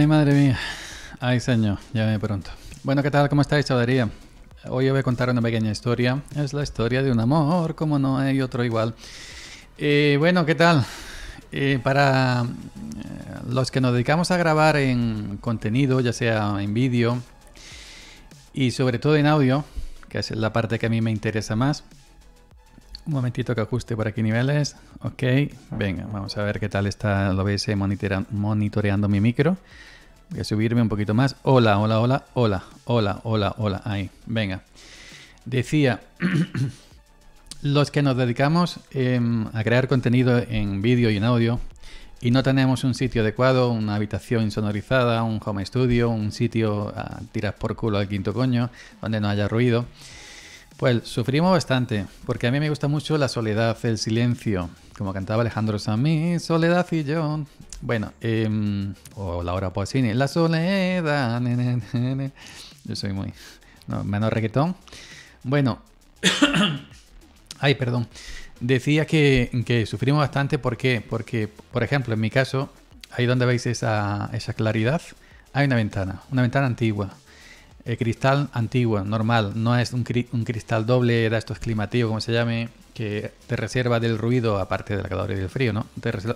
Ay, madre mía. Ay, señor, ya me pronto. Bueno, ¿qué tal? ¿Cómo estáis, chavalería? Hoy os voy a contar una pequeña historia. Es la historia de un amor, como no hay otro igual. Eh, bueno, ¿qué tal? Eh, para eh, los que nos dedicamos a grabar en contenido, ya sea en vídeo y sobre todo en audio, que es la parte que a mí me interesa más, un momentito que ajuste por aquí niveles. Ok, venga, vamos a ver qué tal está lo veis eh, monitoreando, mi micro. Voy a subirme un poquito más. Hola, hola, hola, hola, hola, hola, hola. Ahí, venga. Decía, los que nos dedicamos em, a crear contenido en vídeo y en audio y no tenemos un sitio adecuado, una habitación insonorizada, un home studio, un sitio a tiras por culo al quinto coño, donde no haya ruido. Pues sufrimos bastante, porque a mí me gusta mucho la soledad, el silencio, como cantaba Alejandro Samí, soledad y yo. Bueno, eh, o Laura Pausini, la soledad. yo soy muy. menos reggaetón. Bueno. Ay, perdón. Decía que, sufrimos bastante. ¿Por qué? Porque, por ejemplo, en mi caso, ahí donde veis esa, esa claridad, hay una ventana, una ventana antigua. El eh, cristal antiguo, normal, no es un, cristal doble, era esto es climativo, como se llame, que te reserva del ruido, aparte de la calor y del frío, ¿no?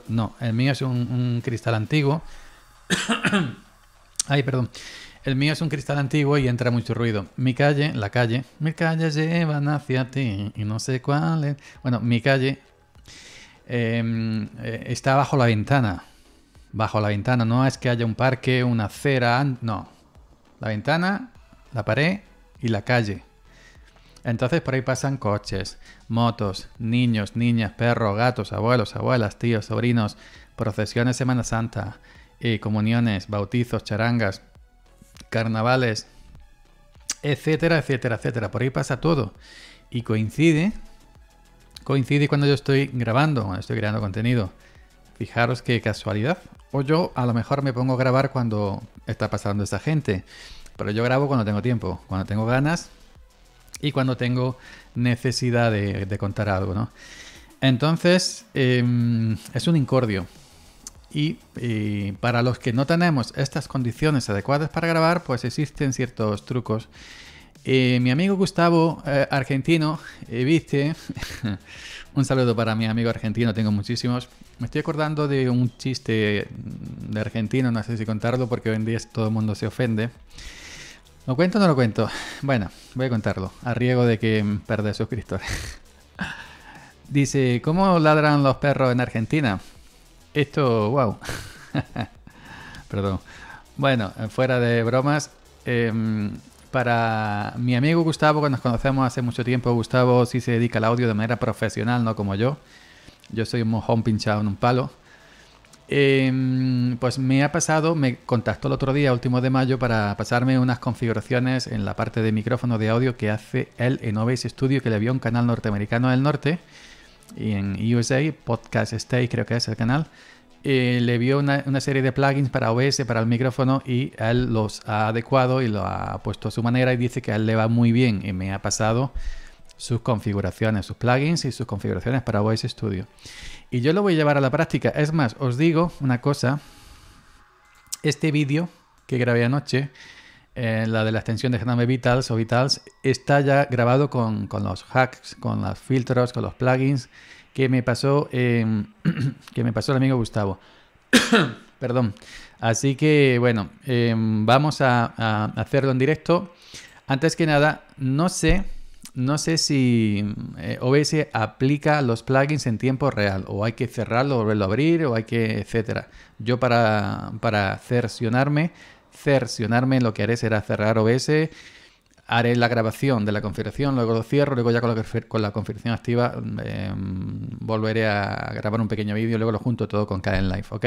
no, el mío es un, cristal antiguo. Ay, perdón. El mío es un cristal antiguo y entra mucho ruido. Mi calle, la calle, mi calle llevan hacia ti y no sé cuál es. Bueno, mi calle em, eh, está bajo la ventana. Bajo la ventana, no es que haya un parque, una acera, no. La ventana la pared y la calle. Entonces por ahí pasan coches, motos, niños, niñas, perros, gatos, abuelos, abuelas, tíos, sobrinos, procesiones Semana Santa, eh, comuniones, bautizos, charangas, carnavales, etcétera, etcétera, etcétera. Por ahí pasa todo. Y coincide, coincide cuando yo estoy grabando, cuando estoy creando contenido. Fijaros qué casualidad. O yo a lo mejor me pongo a grabar cuando está pasando esa gente. Pero yo grabo cuando tengo tiempo, cuando tengo ganas y cuando tengo necesidad de, contar algo, ¿no? Entonces, em, es un incordio. Y, para los que no tenemos estas condiciones adecuadas para grabar, pues existen ciertos trucos. Eh, mi amigo Gustavo, eh, argentino, eh, viste, un saludo para mi amigo argentino, tengo muchísimos. Me estoy acordando de un chiste de argentino, no sé si contarlo porque hoy en día todo el mundo se ofende. ¿Lo cuento o no lo cuento? Bueno, voy a contarlo, a riesgo de que mm, perder suscriptores. Dice, ¿cómo ladran los perros en Argentina? Esto, wow. Perdón. Bueno, eh, fuera de bromas, em, para mi amigo Gustavo, que nos conocemos hace mucho tiempo, Gustavo sí se dedica al audio de manera profesional, no como yo. Yo soy un mojón pinchado en un palo. Em, pues me ha pasado, me contactó el otro día, último de mayo, para pasarme unas configuraciones en la parte de micrófono de audio que hace él en OBS Studio, que le vio un canal norteamericano del norte, y en USA, Podcast Stay creo que es el canal, eh, le vio una, serie de plugins para OBS, para el micrófono, y él los ha adecuado y lo ha puesto a su manera y dice que a él le va muy bien, y me ha pasado sus configuraciones, sus plugins y sus configuraciones para OBS Studio. Y yo lo voy a llevar a la práctica. Es más, os digo una cosa. Este vídeo que grabé anoche, en eh, la de la extensión de Genome Vitals o Vitals, está ya grabado con, los hacks, con los filtros, con los plugins que me pasó, em, que me pasó el amigo Gustavo. Perdón. Así que bueno, em, vamos a hacerlo en directo. Antes que nada, no sé no sé si eh, OBS aplica los plugins en tiempo real o hay que cerrarlo, volverlo a abrir o hay que etcétera. Yo para, para cercionarme, cercionarme lo que haré será cerrar OBS, haré la grabación de la configuración, luego lo cierro, luego ya con la, con la configuración activa em, volveré a grabar un pequeño vídeo, luego lo junto todo con live, ¿ok?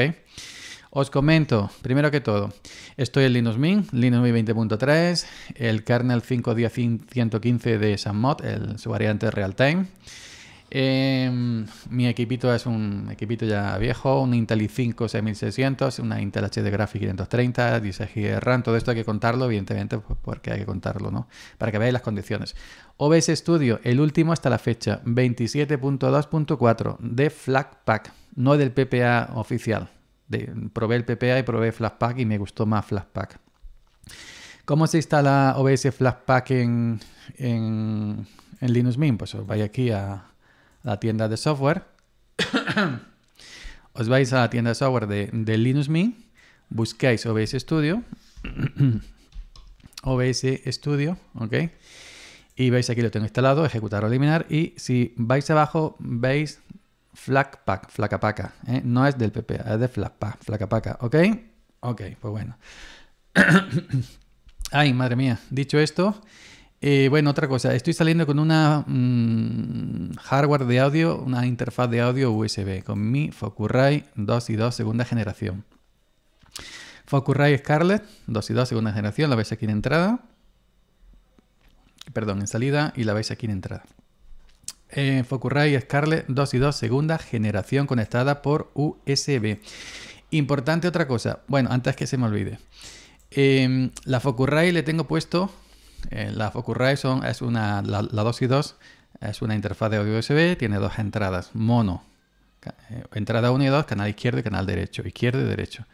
Os comento, primero que todo, estoy en Linux Mint, Linux Mint 20.3, el kernel 5.10.115 de Sunmod, el, su variante real-time. Em, mi equipito es un equipito ya viejo, un Intel i5 6600, una Intel HD Graphics 530, 16 GB RAM, todo esto hay que contarlo, evidentemente, pues, porque hay que contarlo, ¿no? Para que veáis las condiciones. OBS Studio, el último hasta la fecha, 27.2.4 de Flatpak, no del PPA oficial, probé el PPA y probé Flashpack y me gustó más Flashpack. ¿Cómo se instala OBS Flashpack en, en, Linux Mint? Pues os vais aquí a, la tienda de software. os vais a la tienda de software de, Linux Mint. Buscáis OBS Studio. OBS Studio, ¿ok? Y veis aquí lo tengo instalado, ejecutar o eliminar. Y si vais abajo, veis Flacpac, Flacapaca. ¿eh? No es del PP, es de Flacpac, Flacapaca. ¿Ok? Ok, pues bueno. Ay, madre mía. Dicho esto, eh, bueno, otra cosa. Estoy saliendo con una mm, hardware de audio, una interfaz de audio USB, con mi Focusrite 2 y 2 segunda generación. Focusrite Scarlett 2 y 2 segunda generación, la veis aquí en entrada. Perdón, en salida y la veis aquí en entrada en Focusrite Scarlett 2 y 2 segunda generación conectada por USB. Importante otra cosa, bueno, antes que se me olvide. Em, la Focusrite le tengo puesto, eh, la Focusrite son, es una, la, 2 y 2 es una interfaz de audio USB, tiene dos entradas, mono, eh, entrada 1 y 2, canal izquierdo y canal derecho, izquierdo y derecho.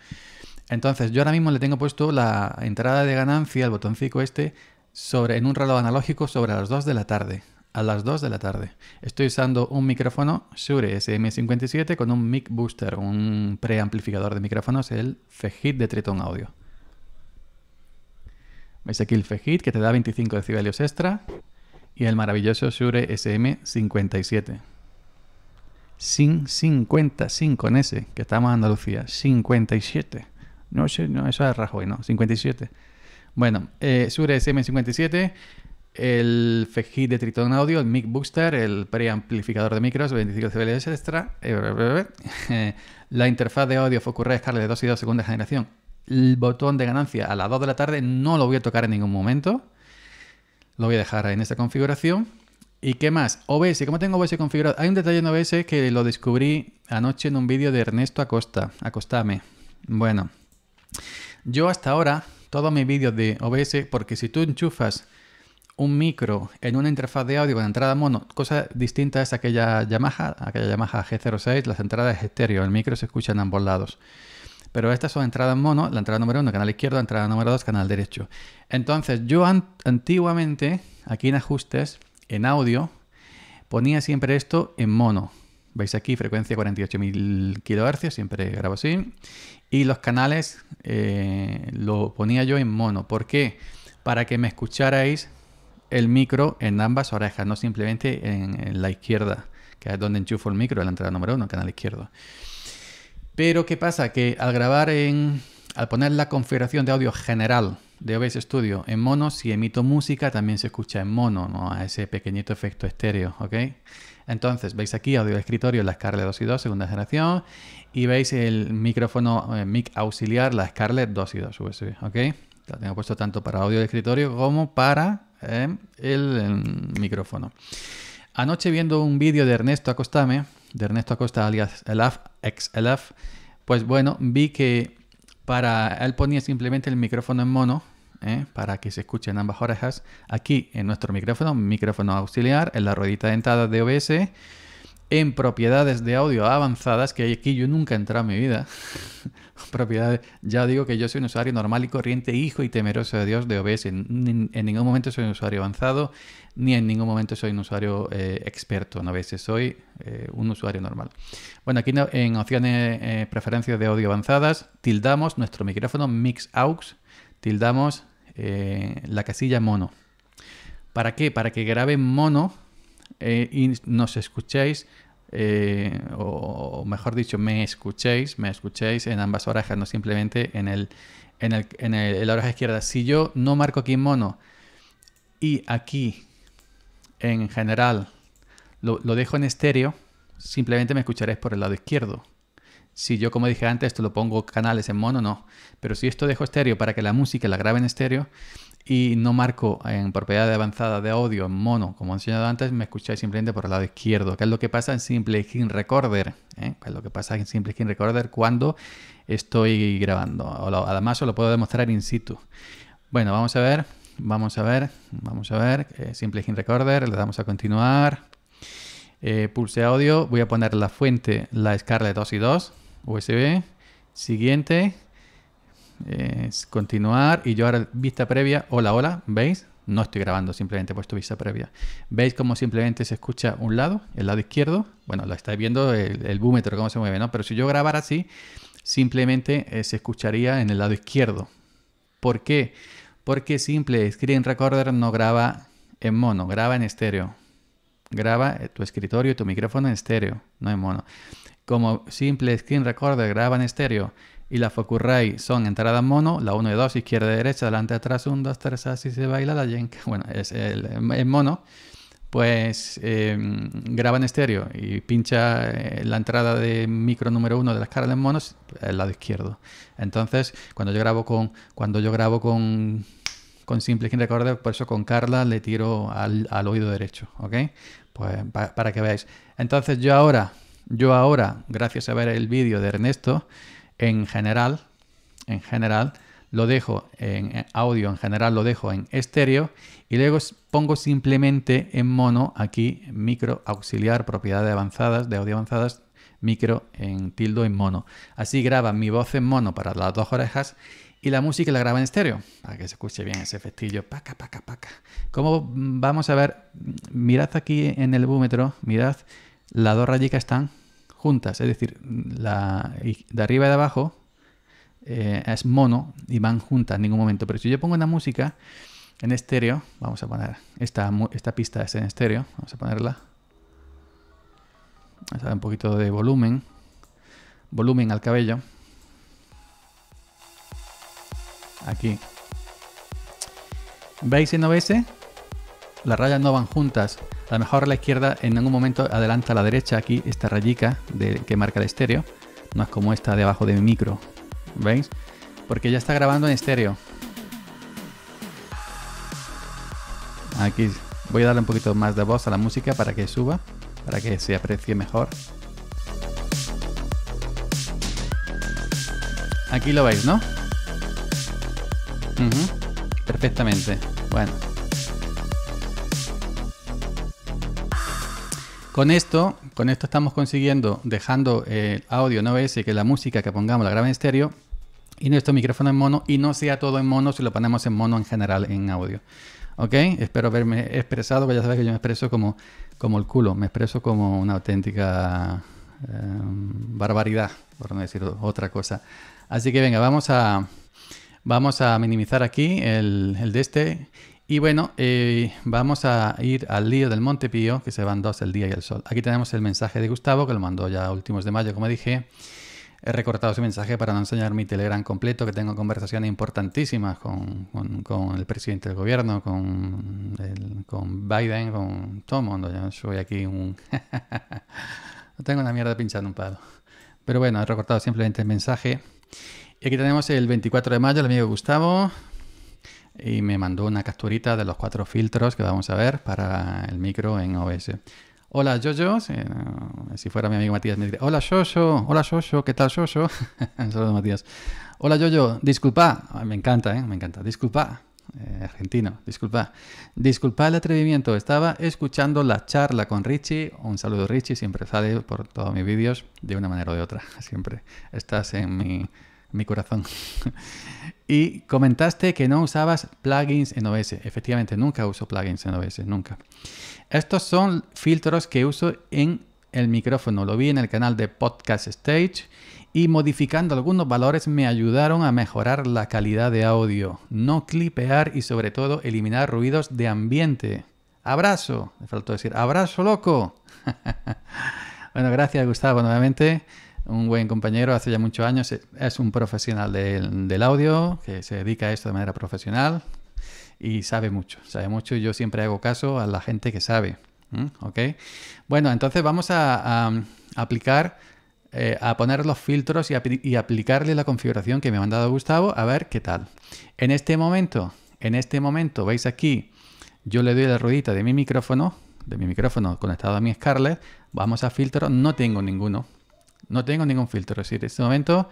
Entonces yo ahora mismo le tengo puesto la entrada de ganancia, el botoncito este, sobre, en un reloj analógico sobre las 2 de la tarde a las 2 de la tarde. Estoy usando un micrófono Shure SM57 con un mic booster, un preamplificador de micrófonos, el Fejit de Triton Audio. Veis aquí el Fejit que te da 25 decibelios extra y el maravilloso Shure SM57. Sin 55 en ese, que estamos en Andalucía, 57. No sé, no, eso es Rajoy, no, 57. Bueno, eh, Shure SM57 el fejí de Triton Audio, el Mic Booster, el preamplificador de micros, 25 CBLS extra, eh, eh, la interfaz de audio Focus Scarlett de 2 y 2 segunda generación, el botón de ganancia a las 2 de la tarde no lo voy a tocar en ningún momento, lo voy a dejar en esta configuración. ¿Y qué más? OBS, ¿cómo tengo OBS configurado? Hay un detalle en OBS que lo descubrí anoche en un vídeo de Ernesto Acosta, Acostame. Bueno, yo hasta ahora, todos mis vídeos de OBS, porque si tú enchufas un micro en una interfaz de audio con entrada mono, cosa distinta es aquella Yamaha, aquella Yamaha G06, las entradas es estéreo, el micro se escucha en ambos lados. Pero estas son entradas mono, la entrada número uno, canal izquierdo, entrada número dos, canal derecho. Entonces, yo antiguamente, aquí en ajustes, en audio, ponía siempre esto en mono. Veis aquí frecuencia 48.000 kHz, siempre grabo así. Y los canales eh, lo ponía yo en mono. ¿Por qué? Para que me escucharais el micro en ambas orejas, no simplemente en, la izquierda, que es donde enchufo el micro, en la entrada número uno, canal izquierdo. Pero ¿qué pasa? Que al grabar en... Al poner la configuración de audio general de OBS Studio en mono, si emito música también se escucha en mono, ¿no? A ese pequeñito efecto estéreo, ¿ok? Entonces, veis aquí audio de escritorio, la Scarlett 2 y 2, segunda generación, y veis el micrófono eh, mic auxiliar, la Scarlett 2 y 2 USB, ¿ok? La tengo puesto tanto para audio de escritorio como para ¿eh? el, micrófono. Anoche viendo un vídeo de Ernesto Acostame, de Ernesto Acosta alias Elaf, ex pues bueno, vi que para él ponía simplemente el micrófono en mono, ¿eh? para que se escuchen ambas orejas. Aquí en nuestro micrófono, micrófono auxiliar, en la ruedita entrada de OBS, en propiedades de audio avanzadas, que aquí yo nunca he entrado en mi vida. propiedades. Ya digo que yo soy un usuario normal y corriente, hijo y temeroso de Dios de OBS. En, ningún momento soy un usuario avanzado, ni en ningún momento soy un usuario eh, experto en OBS. Soy eh, un usuario normal. Bueno, aquí en opciones, eh, preferencias de audio avanzadas, tildamos nuestro micrófono Mix Aux, tildamos la casilla mono. ¿Para qué? Para que grabe mono y nos escuchéis eh, o mejor dicho, me escuchéis, me escuchéis en ambas orejas, no simplemente en, el, en, la oreja izquierda. Si yo no marco aquí en mono y aquí en general lo, lo dejo en estéreo, simplemente me escucharéis por el lado izquierdo. Si yo, como dije antes, esto lo pongo canales en mono, no. Pero si esto dejo estéreo para que la música la grabe en estéreo, y no marco en propiedad de avanzada de audio en mono, como he enseñado antes, me escucháis simplemente por el lado izquierdo. ¿Qué es lo que pasa en Simple Hint Recorder? ¿eh? es lo que pasa en Simple Hint Recorder cuando estoy grabando? además, os lo puedo demostrar in situ. Bueno, vamos a ver, vamos a ver, vamos a ver. Eh, Simple Hint Recorder, le damos a continuar. Eh, pulse audio, voy a poner la fuente, la Scarlett 2 y 2, USB. Siguiente, es continuar y yo ahora vista previa, hola, hola, ¿veis? No estoy grabando, simplemente he puesto vista previa. ¿Veis cómo simplemente se escucha un lado, el lado izquierdo? Bueno, lo estáis viendo el, el búmetro, cómo se mueve, ¿no? Pero si yo grabara así, simplemente eh, se escucharía en el lado izquierdo. ¿Por qué? Porque simple Screen Recorder no graba en mono, graba en estéreo. Graba eh, tu escritorio y tu micrófono en estéreo, no en mono. Como simple Screen Recorder graba en estéreo, y la Focurray son entrada mono, la 1 y 2, izquierda y derecha, delante atrás, 1, 2, 3, así se baila la que Bueno, es el, mono. Pues em, graba en estéreo y pincha eh, la entrada de micro número 1 de las caras de monos el lado izquierdo. Entonces, cuando yo grabo con. Cuando yo grabo con con simple King Recorder, por eso con Carla le tiro al, oído derecho, ¿ok? Pues para que veáis. Entonces yo ahora, yo ahora, gracias a ver el vídeo de Ernesto, en general, en general, lo dejo en audio, en general lo dejo en estéreo y luego pongo simplemente en mono aquí micro auxiliar, propiedades avanzadas, de audio avanzadas, micro en tildo en mono. Así graba mi voz en mono para las dos orejas y la música la graba en estéreo, para que se escuche bien ese festillo, paca, paca, paca. Como vamos a ver, mirad aquí en el búmetro, mirad, las dos rayitas están juntas, es decir, la, de arriba y de abajo eh, es mono y van juntas en ningún momento. Pero si yo pongo una música en estéreo, vamos a poner esta, esta pista es en estéreo, vamos a ponerla. Vamos a un poquito de volumen, volumen al cabello. Aquí. ¿Veis en no veis? Eh? Las rayas no van juntas. A lo mejor la izquierda en algún momento adelanta a la derecha aquí, esta rayica de, que marca el estéreo. No es como esta de abajo de mi micro. ¿Veis? Porque ya está grabando en estéreo. Aquí voy a darle un poquito más de voz a la música para que suba, para que se aprecie mejor. Aquí lo veis, ¿no? Perfectamente. Bueno. Con esto, con esto estamos consiguiendo, dejando el eh, audio no OBS, que la música que pongamos la graba en estéreo, y nuestro micrófono en mono, y no sea todo en mono si lo ponemos en mono en general en audio. ¿Ok? Espero haberme expresado, ya sabes que yo me expreso como, como el culo, me expreso como una auténtica em, barbaridad, por no decir otra cosa. Así que venga, vamos a, vamos a minimizar aquí el, el de este y bueno, eh, vamos a ir al lío del Montepío, que se van dos, el día y el sol. Aquí tenemos el mensaje de Gustavo, que lo mandó ya a últimos de mayo, como dije. He recortado su mensaje para no enseñar mi Telegram completo, que tengo conversaciones importantísimas con, el presidente del gobierno, con, con Biden, con todo el mundo. Yo soy aquí un... no tengo una mierda pinchando un palo. Pero bueno, he recortado simplemente el mensaje. Y aquí tenemos el 24 de mayo, el amigo Gustavo y me mandó una capturita de los cuatro filtros que vamos a ver para el micro en OBS. Hola Jojo, si, fuera mi amigo Matías me diría, hola Soso hola Soso ¿qué tal Jojo? Saludos Matías. Hola Jojo, disculpa, me encanta, ¿eh? me encanta, disculpa, eh, argentino, disculpa. Disculpa el atrevimiento, estaba escuchando la charla con Richie. Un saludo Richie, siempre sale por todos mis vídeos de una manera o de otra, siempre. Estás en mi, mi corazón. Y comentaste que no usabas plugins en OS. Efectivamente, nunca uso plugins en OS, nunca. Estos son filtros que uso en el micrófono. Lo vi en el canal de Podcast Stage y modificando algunos valores me ayudaron a mejorar la calidad de audio, no clipear y sobre todo eliminar ruidos de ambiente. Abrazo, me faltó decir, abrazo loco. bueno, gracias Gustavo nuevamente un buen compañero hace ya muchos años, eh, es un profesional del, audio, que se dedica a esto de manera profesional y sabe mucho, sabe mucho y yo siempre hago caso a la gente que sabe. ¿Ok? Bueno, entonces vamos a, aplicar, eh, a poner los filtros y, aplicarle la configuración que me ha mandado Gustavo a ver qué tal. En este momento, en este momento, veis aquí, yo le doy la ruedita de mi micrófono, de mi micrófono conectado a mi Scarlett, vamos a filtro, no tengo ninguno, no tengo ningún filtro. Es decir, en este momento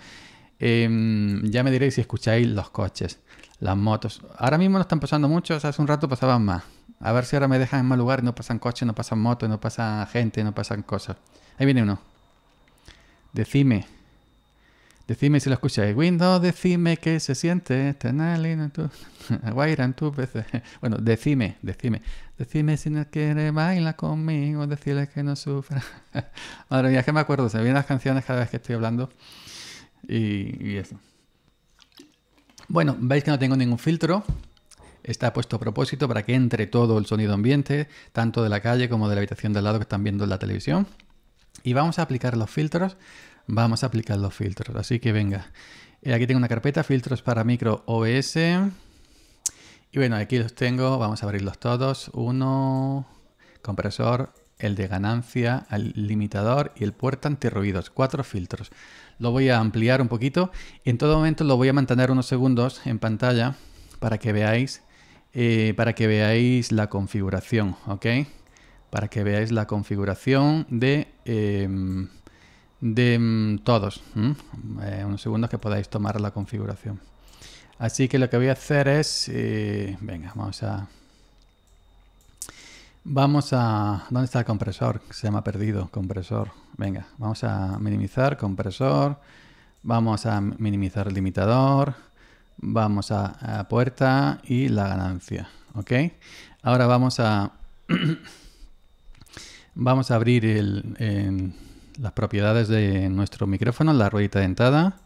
em, ya me diréis si escucháis los coches, las motos. Ahora mismo no están pasando muchos, hace un rato pasaban más. A ver si ahora me dejan en mal lugar y no pasan coches, no pasan motos, no pasa gente, no pasan cosas. Ahí viene uno. Decime. Decime si lo escucháis. Windows, decime qué se siente. en tus veces. Bueno, decime, decime. Decime si no quiere bailar conmigo, decirle que no sufra. Ahora mía, es que me acuerdo, se vienen las canciones cada vez que estoy hablando. Y, eso. Bueno, veis que no tengo ningún filtro. Está puesto a propósito para que entre todo el sonido ambiente, tanto de la calle como de la habitación del lado que están viendo en la televisión. Y vamos a aplicar los filtros vamos a aplicar los filtros. Así que venga, eh, aquí tengo una carpeta, filtros para micro OS Y bueno, aquí los tengo, vamos a abrirlos todos. Uno, compresor, el de ganancia, el limitador y el puerta antirruidos. Cuatro filtros. Lo voy a ampliar un poquito en todo momento lo voy a mantener unos segundos en pantalla para que veáis, eh, para que veáis la configuración, ¿ok? Para que veáis la configuración de... Em, de mm, todos. Eh, unos segundos que podáis tomar la configuración. Así que lo que voy a hacer es... Eh, venga, vamos a... Vamos a... ¿Dónde está el compresor? Se me ha perdido, compresor. Venga, vamos a minimizar compresor. Vamos a minimizar el limitador. Vamos a, puerta y la ganancia. ¿Ok? Ahora vamos a... vamos a abrir el las propiedades de nuestro micrófono, la ruedita dentada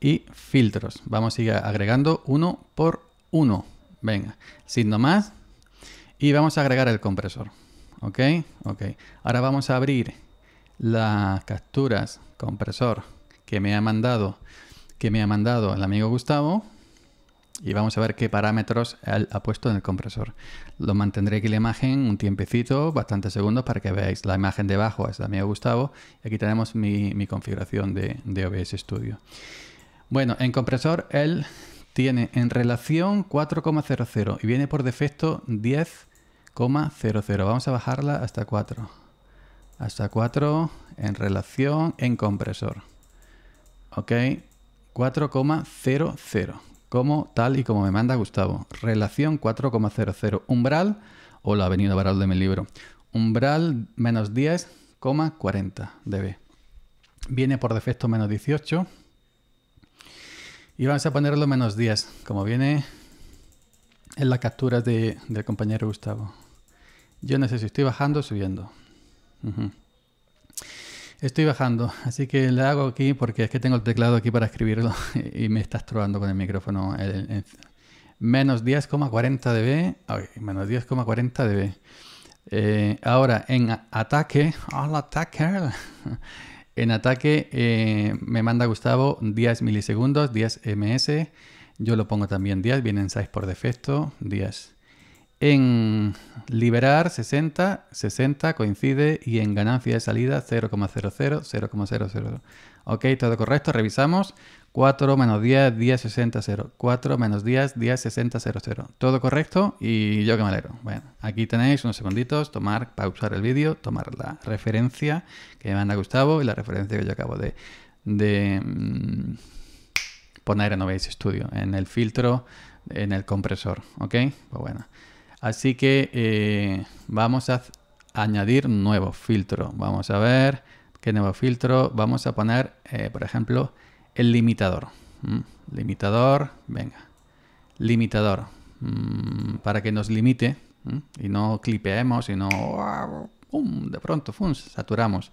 y filtros. Vamos a ir agregando uno por uno. Venga, sin más y vamos a agregar el compresor. Ok, ok. Ahora vamos a abrir las capturas compresor que me ha mandado, que me ha mandado el amigo Gustavo y vamos a ver qué parámetros él ha puesto en el compresor. Lo mantendré aquí la imagen un tiempecito, bastantes segundos, para que veáis la imagen debajo, es la mía Gustavo. Y aquí tenemos mi, configuración de, de, OBS Studio. Bueno, en compresor él tiene en relación 4,00 y viene por defecto 10,00. Vamos a bajarla hasta 4. Hasta 4 en relación en compresor. Ok, 4,00 como tal y como me manda Gustavo. Relación 4,00 umbral o la avenida varal de mi libro. Umbral menos 10,40 dB. Viene por defecto menos 18. Y vamos a ponerlo menos 10, como viene en las capturas de, del compañero Gustavo. Yo no sé si estoy bajando o subiendo. Estoy bajando, así que le hago aquí porque es que tengo el teclado aquí para escribirlo y me estás estrobando con el micrófono. menos 10,40 dB. Ay, menos 10,40 dB. Eh, ahora, en ataque. Al attacker. En ataque eh, me manda Gustavo 10 milisegundos, 10 ms. Yo lo pongo también 10, viene en size por defecto, 10. En liberar 60, 60 coincide y en ganancia de salida 0,00, 0,00. Ok, todo correcto, revisamos. 4 menos 10, 10, 60, 0. 4 menos 10, 10, 60, 0, 0. Todo correcto y yo que me alegro. Bueno, aquí tenéis unos segunditos, tomar, pausar el vídeo, tomar la referencia que me manda Gustavo y la referencia que yo acabo de, de mm, poner en OBS Studio, en el filtro, en el compresor, ¿ok? Pues bueno. Así que eh, vamos a añadir nuevo filtro. Vamos a ver qué nuevo filtro. Vamos a poner, eh, por ejemplo, el limitador. Mm, limitador, venga. Limitador. Mm, para que nos limite mm, y no clipeemos y no... De pronto, saturamos.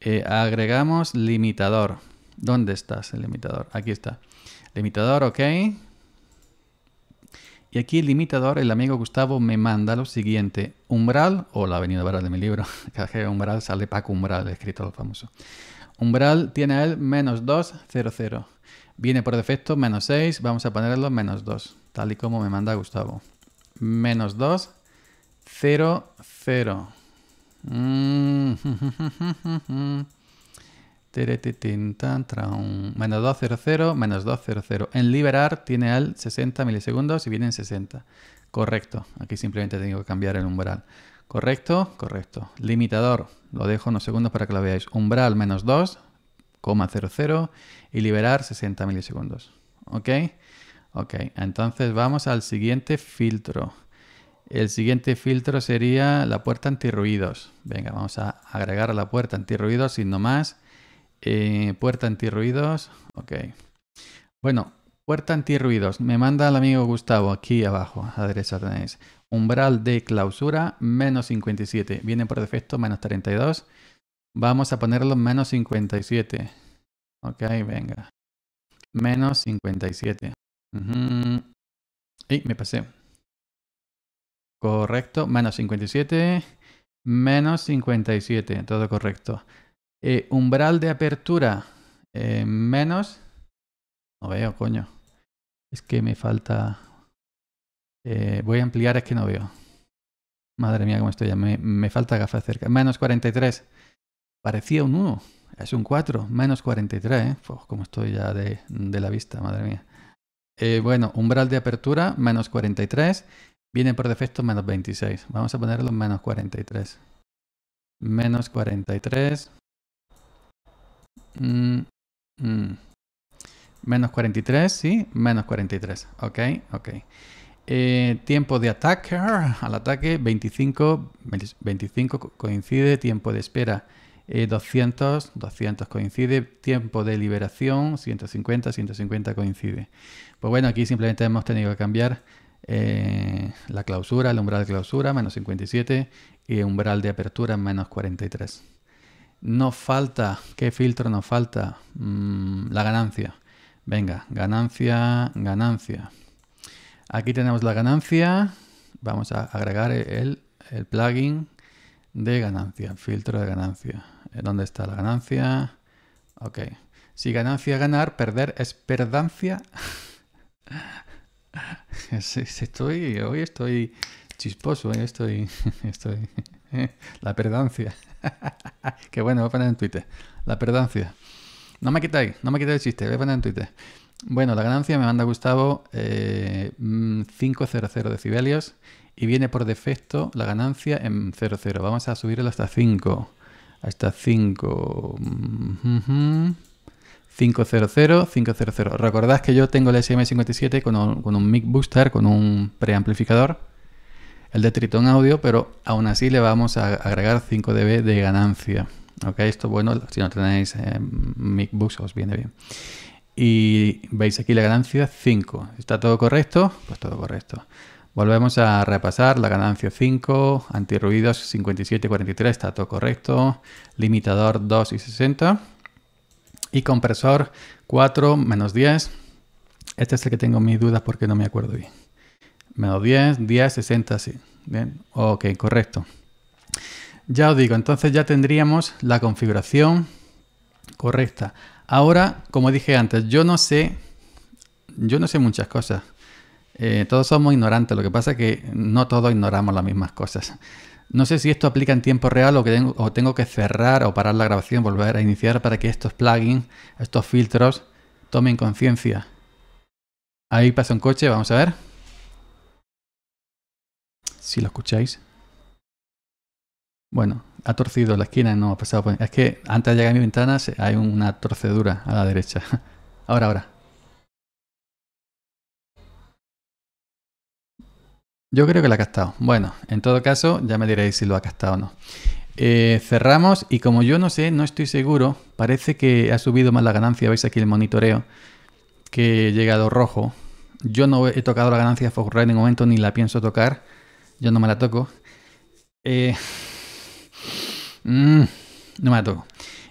Eh, agregamos limitador. ¿Dónde estás el limitador? Aquí está. Limitador, ok. Y aquí el limitador, el amigo Gustavo, me manda lo siguiente. Umbral, o la avenida Umbral de mi libro, cada que Umbral sale Paco Umbral, escrito lo famoso. Umbral tiene a él menos 2, 0, 0. Viene por defecto menos 6, vamos a ponerlo menos 2, tal y como me manda Gustavo. Menos 2, 0, 0. Menos 200, menos 200. En liberar tiene al 60 milisegundos y viene en 60. Correcto. Aquí simplemente tengo que cambiar el umbral. Correcto, correcto. Limitador. Lo dejo unos segundos para que lo veáis. Umbral menos 2,00 y liberar 60 milisegundos. ¿Ok? Ok. Entonces vamos al siguiente filtro. El siguiente filtro sería la puerta antirruidos. Venga, vamos a agregar a la puerta antirruidos y no más eh, puerta antirruidos. Ok. Bueno, puerta antirruidos. Me manda el amigo Gustavo aquí abajo. adereza. tenéis. Umbral de clausura menos 57. Viene por defecto menos 32. Vamos a ponerlo menos 57. Ok, venga. Menos 57. Y me pasé. Correcto. Menos 57. Menos 57. Todo correcto. Eh, umbral de apertura eh, menos. No veo, coño. Es que me falta. Eh, voy a ampliar, es que no veo. Madre mía, cómo estoy ya. Me, me falta gafas cerca. Menos 43. Parecía un 1. Es un 4. Menos 43, ¿eh? tres como estoy ya de, la vista, madre mía. bueno, umbral de apertura, menos 43. Viene por defecto menos 26. Vamos a ponerlo menos 43. Menos 43. Mm, mm. Menos 43, sí, menos 43. Ok, ok. Eh, tiempo de ataque, al ataque 25, 25 coincide, tiempo de espera 200, eh, 200 coincide, tiempo de liberación 150, 150 coincide. Pues bueno, aquí simplemente hemos tenido que cambiar eh, la clausura, el umbral de clausura menos 57 y el umbral de apertura menos 43 no falta, ¿qué filtro nos falta? Mm, la ganancia. Venga, ganancia, ganancia. Aquí tenemos la ganancia. Vamos a agregar el, plugin de ganancia, filtro de ganancia. Eh, ¿Dónde está la ganancia? Ok. Si ganancia ganar, perder es perdancia. estoy, hoy estoy chisposo, hoy estoy, estoy La perdancia. qué bueno, voy a poner en Twitter. La perdancia. No me quitáis, no me quitáis el chiste, voy a poner en Twitter. Bueno, la ganancia me manda Gustavo 500 eh, mm, decibelios y viene por defecto la ganancia en 00. Vamos a subirlo hasta 5. Hasta 5. 500, 500. Recordad que yo tengo el SM57 con un, con un mic booster, con un preamplificador el de Triton Audio, pero aún así le vamos a agregar 5 dB de ganancia. ¿Ok? Esto, bueno, si no tenéis eh, os viene bien. Y veis aquí la ganancia 5. ¿Está todo correcto? Pues todo correcto. Volvemos a repasar la ganancia 5, antirruidos 57 y 43, está todo correcto, limitador 2 y 60 y compresor 4 menos 10. Este es el que tengo mis dudas porque no me acuerdo bien. Menos 10, 10, 60, sí. Bien, ok, correcto. Ya os digo, entonces ya tendríamos la configuración correcta. Ahora, como dije antes, yo no sé, yo no sé muchas cosas. Eh, todos somos ignorantes, lo que pasa es que no todos ignoramos las mismas cosas. No sé si esto aplica en tiempo real o, que tengo, o tengo que cerrar o parar la grabación, volver a iniciar para que estos plugins, estos filtros, tomen conciencia. Ahí pasa un coche, vamos a ver. Si lo escucháis. Bueno, ha torcido la esquina, no ha pasado. Por... Es que antes de llegar a mi ventana hay una torcedura a la derecha. Ahora, ahora. Yo creo que la ha castado. Bueno, en todo caso, ya me diréis si lo ha castado o no. Eh, cerramos y como yo no sé, no estoy seguro, parece que ha subido más la ganancia, veis aquí el monitoreo, que he llegado rojo. Yo no he tocado la ganancia de en ningún momento ni la pienso tocar. Yo no me la toco. Eh, mm, no me la toco.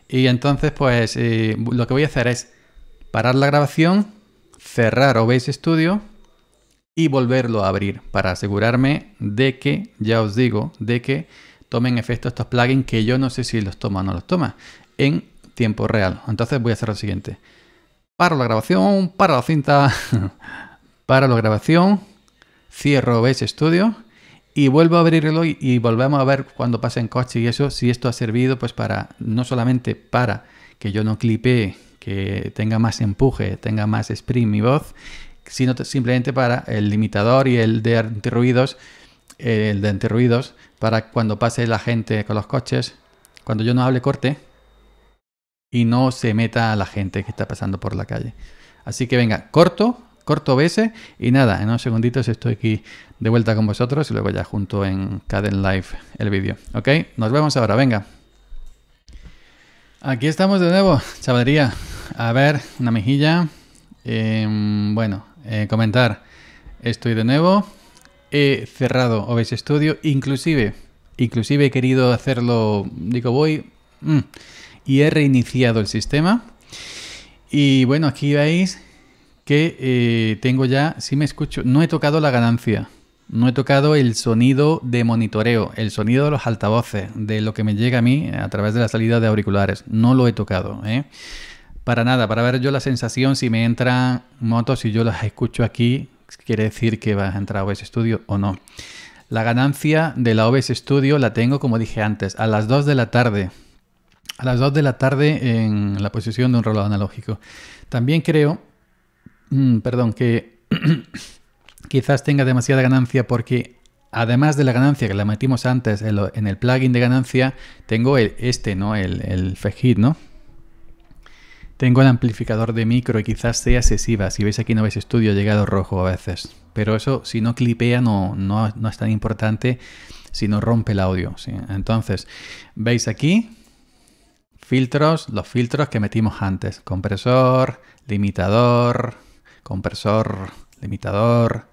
Y entonces, pues, eh, lo que voy a hacer es parar la grabación, cerrar OBS Studio y volverlo a abrir para asegurarme de que, ya os digo, de que tomen efecto estos plugins que yo no sé si los toma o no los toma en tiempo real. Entonces voy a hacer lo siguiente. Paro la grabación, paro la cinta, paro la grabación, cierro OBS Studio y vuelvo a abrirlo y, y volvemos a ver cuando pasen en coche y eso, si esto ha servido pues para, no solamente para que yo no clipe, que tenga más empuje, tenga más sprint mi voz, sino simplemente para el limitador y el de antirruidos, el de antirruidos, para cuando pase la gente con los coches, cuando yo no hable corte y no se meta a la gente que está pasando por la calle. Así que venga, corto, corto BS y nada, en unos segunditos estoy aquí de vuelta con vosotros y luego ya junto en Caden Live el vídeo. ¿Ok? Nos vemos ahora, venga. Aquí estamos de nuevo, chavalería. A ver, una mejilla. Em, bueno, eh, comentar. Estoy de nuevo. He cerrado OBS Studio. Inclusive, inclusive he querido hacerlo. Digo, voy. Mm, y he reiniciado el sistema. Y bueno, aquí veis que eh, tengo ya. Si me escucho. No he tocado la ganancia. No he tocado el sonido de monitoreo, el sonido de los altavoces, de lo que me llega a mí a través de la salida de auriculares. No lo he tocado. ¿eh? Para nada, para ver yo la sensación, si me entran motos si yo las escucho aquí, quiere decir que va a entrar a OBS Studio o no. La ganancia de la OBS Studio la tengo, como dije antes, a las 2 de la tarde. A las 2 de la tarde en la posición de un reloj analógico. También creo, mm, perdón, que quizás tenga demasiada ganancia porque además de la ganancia que la metimos antes en, el plugin de ganancia, tengo el, este, ¿no? El, el ¿no? Tengo el amplificador de micro y quizás sea excesiva. Si veis aquí no veis estudio llegado rojo a veces. Pero eso, si no clipea, no, no, es tan importante si no rompe el audio. Entonces, veis aquí filtros, los filtros que metimos antes. Compresor, limitador, compresor, limitador,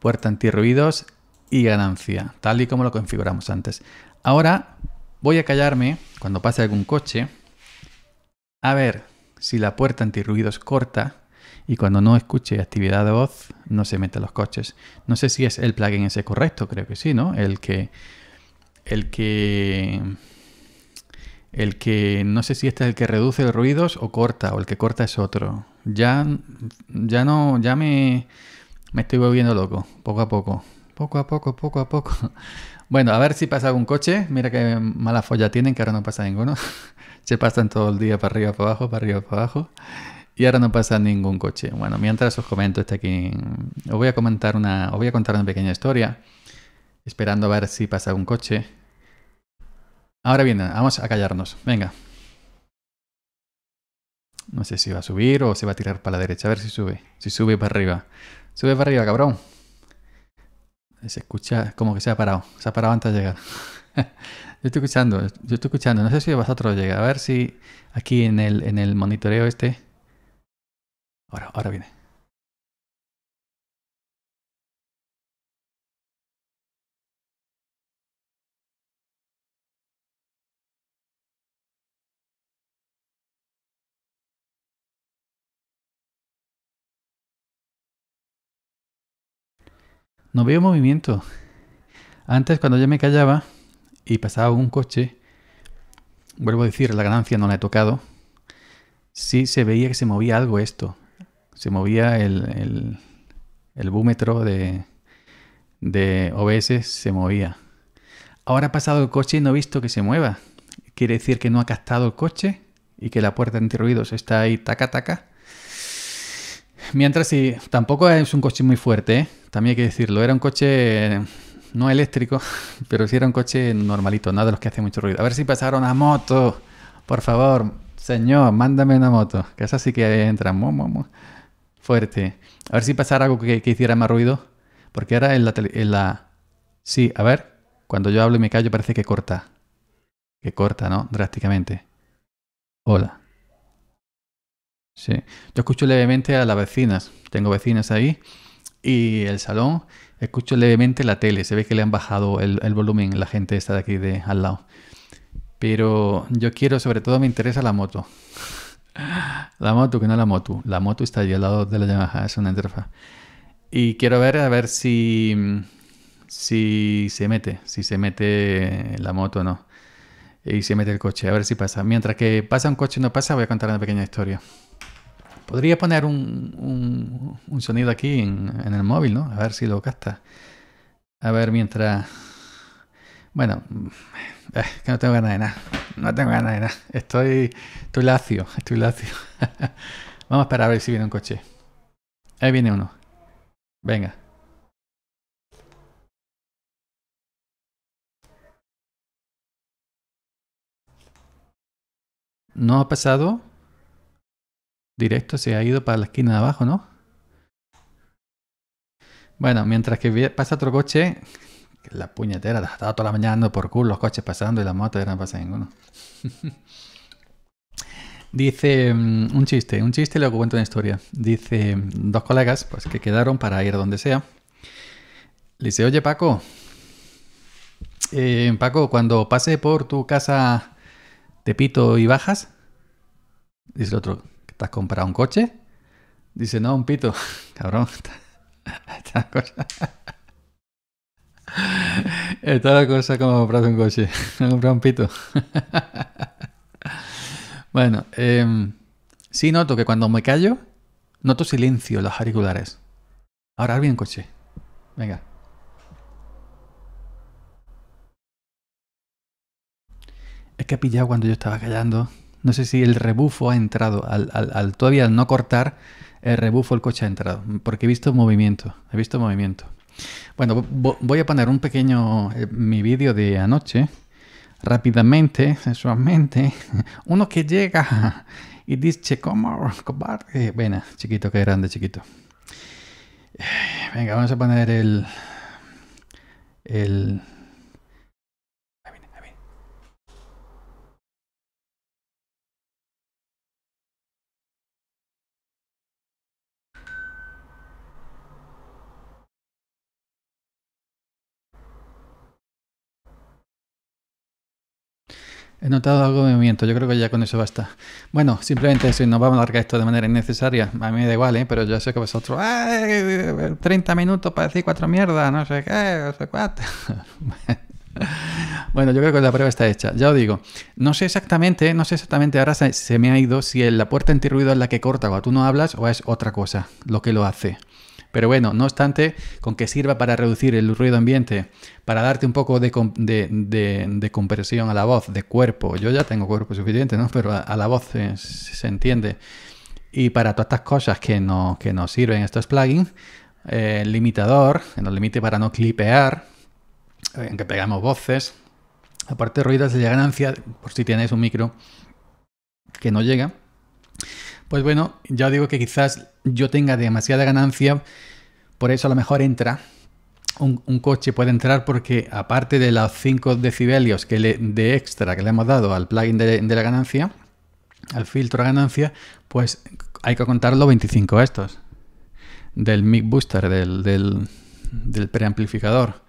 puerta antirruidos y ganancia, tal y como lo configuramos antes. Ahora voy a callarme cuando pase algún coche a ver si la puerta antirruidos corta y cuando no escuche actividad de voz no se mete a los coches. No sé si es el plugin ese correcto, creo que sí, ¿no? El que el que el que no sé si este es el que reduce los ruidos o corta o el que corta es otro. Ya ya no ya me me estoy volviendo loco, poco a poco. Poco a poco, poco a poco. Bueno, a ver si pasa algún coche. Mira qué mala folla tienen, que ahora no pasa ninguno. Se pasan todo el día para arriba, para abajo, para arriba, para abajo. Y ahora no pasa ningún coche. Bueno, mientras os comento este aquí. Os voy a comentar una. Os voy a contar una pequeña historia. Esperando a ver si pasa algún coche. Ahora bien, vamos a callarnos. Venga. No sé si va a subir o se va a tirar para la derecha. A ver si sube. Si sube para arriba. Sube para arriba, cabrón. Se escucha como que se ha parado. Se ha parado antes de llegar. yo estoy escuchando, yo estoy escuchando. No sé si vosotros llega. A ver si aquí en el, en el monitoreo este. Ahora, ahora viene. No veo movimiento. Antes, cuando yo me callaba y pasaba un coche, vuelvo a decir, la ganancia no la he tocado, sí se veía que se movía algo esto. Se movía el, el, búmetro de, de OBS, se movía. Ahora ha pasado el coche y no he visto que se mueva. Quiere decir que no ha captado el coche y que la puerta antirruidos está ahí taca taca Mientras si tampoco es un coche muy fuerte, ¿eh? también hay que decirlo, era un coche no eléctrico, pero sí era un coche normalito, nada de los que hace mucho ruido. A ver si pasaron a moto, por favor, señor, mándame una moto, que esa sí que entra mo, fuerte. A ver si pasara algo que, hiciera más ruido, porque ahora en la, en la... Sí, a ver, cuando yo hablo y me callo parece que corta. Que corta, ¿no? Drásticamente. Hola. Sí, yo escucho levemente a las vecinas, tengo vecinas ahí, y el salón, escucho levemente la tele, se ve que le han bajado el, volumen la gente está de aquí de al lado. Pero yo quiero, sobre todo me interesa la moto. La moto, que no la moto. La moto está allí al lado de la Yamaha, es una interfaz. Y quiero ver a ver si, si se mete, si se mete la moto o no. Y se mete el coche, a ver si pasa. Mientras que pasa un coche y no pasa, voy a contar una pequeña historia. Podría poner un, un, sonido aquí en, el móvil, ¿no? A ver si lo gasta. A ver mientras... Bueno, eh, que no tengo ganas de nada. No tengo ganas de nada. Estoy, estoy lacio, estoy lacio. Vamos a esperar a ver si viene un coche. Ahí viene uno. Venga. ¿No ha pasado? directo se ha ido para la esquina de abajo, ¿no? Bueno, mientras que pasa otro coche, la puñetera, estaba toda la mañana andando por culo los coches pasando y la moto no pasa ninguno. Dice mm, un chiste, un chiste y luego cuento una historia. Dice mm, dos colegas pues, que quedaron para ir a donde sea. Le dice, oye Paco, eh, Paco, cuando pase por tu casa, te pito y bajas. Dice el otro, ¿te has comprado un coche? Dice, no, un pito. Cabrón, Esta cosa. Esta la cosa como comprar un coche. Me comprado un pito. bueno, em, sí noto que cuando me callo, noto silencio en los auriculares. Ahora bien, coche. Venga. Es que he pillado cuando yo estaba callando. No sé si el rebufo ha entrado, al, todavía al no cortar, el rebufo el coche ha entrado, porque he visto movimiento, he visto movimiento. Bueno, voy a poner un pequeño, eh, mi vídeo de anoche, rápidamente, sensualmente, uno que llega y dice, ¿cómo, cobarde? Venga, chiquito, qué grande, chiquito. Venga, vamos a poner el... el He notado algo de movimiento, yo creo que ya con eso basta. Bueno, simplemente si nos vamos a alargar esto de manera innecesaria, a mí me da igual, ¿eh? pero yo sé que vosotros, ¡Ay, 30 minutos para decir cuatro mierdas, no sé qué, no sé cuánto. Bueno, yo creo que la prueba está hecha. Ya os digo, no sé exactamente, no sé exactamente, ahora se, me ha ido si la puerta antirruido es la que corta o tú no hablas o es otra cosa lo que lo hace. Pero bueno, no obstante, con que sirva para reducir el ruido ambiente, para darte un poco de, compresión a la voz, de cuerpo. Yo ya tengo cuerpo suficiente, ¿no? Pero a, la voz se, entiende. Y para todas estas cosas que, no, que nos sirven estos plugins, eh, limitador, que nos limite para no clipear, en que pegamos voces. Aparte, ruidos de ganancia, por si tienes un micro que no llega, pues bueno, ya digo que quizás yo tenga demasiada ganancia, por eso a lo mejor entra. Un, coche puede entrar porque aparte de los 5 decibelios que le, de extra que le hemos dado al plugin de, la ganancia, al filtro de ganancia, pues hay que contar los 25 estos del mic booster, del, preamplificador.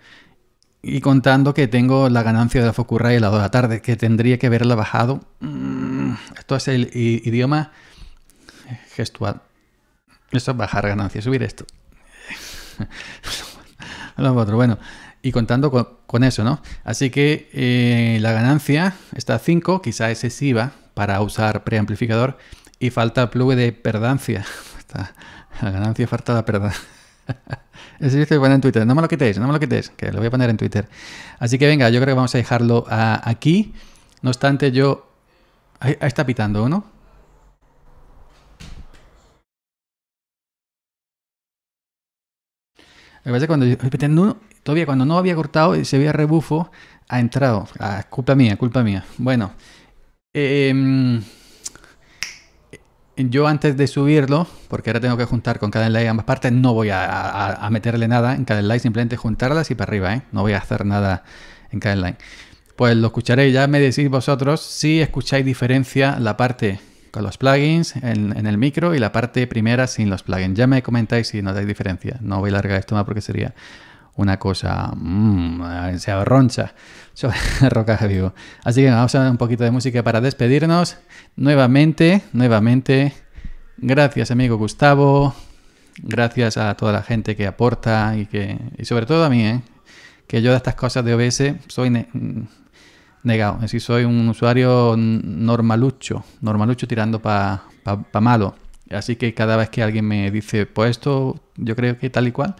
Y contando que tengo la ganancia de la Focusrite a 2 de la tarde, que tendría que haberla bajado. Mm, esto es el idioma gestual. Eso es bajar ganancia subir esto. Lo otro, bueno. Y contando con, eso, ¿no? Así que eh, la ganancia está a 5, quizá excesiva para usar preamplificador, y falta plug de perdancia. la ganancia falta la perdancia. en Twitter. No me lo quitéis, no me lo quitéis, que lo voy a poner en Twitter. Así que venga, yo creo que vamos a dejarlo ah, aquí. No obstante, yo... Ahí, ahí está pitando uno. Lo que cuando todavía cuando no había cortado y se veía rebufo, ha entrado. Ah, culpa mía, culpa mía. Bueno, em, yo antes de subirlo, porque ahora tengo que juntar con cada line ambas partes, no voy a, meterle nada en cada line, simplemente juntarlas y para arriba, ¿eh? No voy a hacer nada en cada line. Pues lo escucharéis ya me decís vosotros si escucháis diferencia la parte con los plugins en, el micro y la parte primera sin los plugins. Ya me comentáis si notáis diferencia. No voy a largar esto más porque sería una cosa mmm, se abroncha. sobre Roca Vivo. Así que vamos a dar un poquito de música para despedirnos. Nuevamente, nuevamente, gracias amigo Gustavo, gracias a toda la gente que aporta y que y sobre todo a mí, ¿eh? que yo de estas cosas de OBS soy negado. Es soy un usuario normalucho, normalucho tirando para pa, pa malo. Así que cada vez que alguien me dice, pues esto yo creo que tal y cual,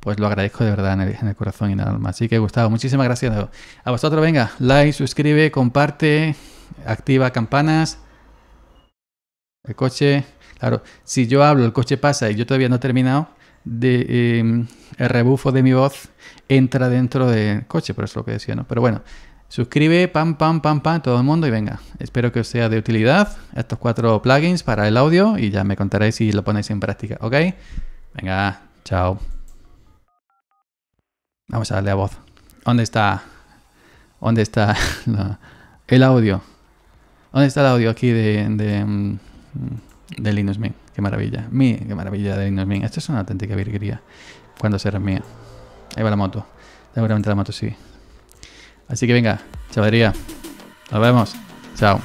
pues lo agradezco de verdad en el, corazón y nada más. Así que Gustavo, muchísimas gracias a vosotros. Venga, like, suscribe, comparte, activa campanas, el coche. Claro, si yo hablo, el coche pasa y yo todavía no he terminado, de, em, el rebufo de mi voz entra dentro del coche, por eso es lo que decía, ¿no? Pero bueno, Suscribe, pam, pam, pam, pam, todo el mundo y venga. Espero que os sea de utilidad estos cuatro plugins para el audio y ya me contaréis si lo ponéis en práctica, ¿ok? Venga, chao. Vamos a darle a voz. ¿Dónde está? ¿Dónde está el audio? ¿Dónde está el audio aquí de, mm, de, Linux Mint? Qué maravilla. Mi, qué maravilla de Linux Mint. Esto es una auténtica virguería. Cuando será mía. Ahí va la moto. Seguramente la moto sí. Así que venga, chavalería. Nos vemos. Chao.